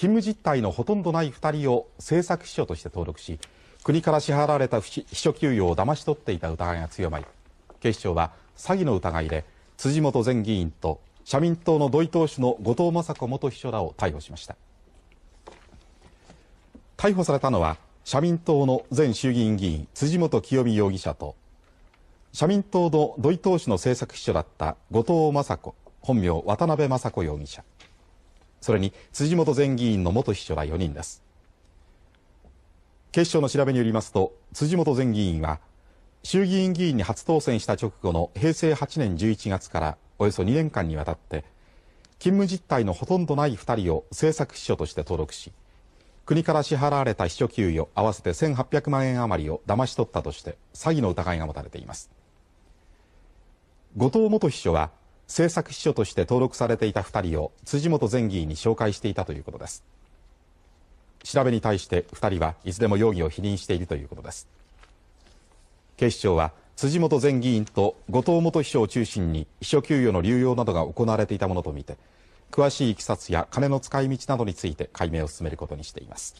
勤務実態のほとんどない2人を政策秘書として登録し国から支払われた秘書給与をだまし取っていた疑いが強まり警視庁は詐欺の疑いで辻元前議員と社民党の土井党首の後藤雅子元秘書らを逮捕しました逮捕されたのは社民党の前衆議院議員辻元清美容疑者と社民党の土井党首の政策秘書だった後藤雅子本名渡辺雅子容疑者それに辻元前議員の元秘書ら4人です警視庁の調べによりますと辻元前議員は衆議院議員に初当選した直後の平成8年11月からおよそ2年間にわたって勤務実態のほとんどない2人を政策秘書として登録し国から支払われた秘書給与合わせて1800万円余りを騙し取ったとして詐欺の疑いが持たれています後藤元秘書は政策秘書として登録されていた2人を辻元前議員に紹介していたということです調べに対して2人はいずれも容疑を否認しているということです警視庁は辻元前議員と後藤元秘書を中心に秘書給与の流用などが行われていたものとみて詳しいいきさつや金の使い道などについて解明を進めることにしています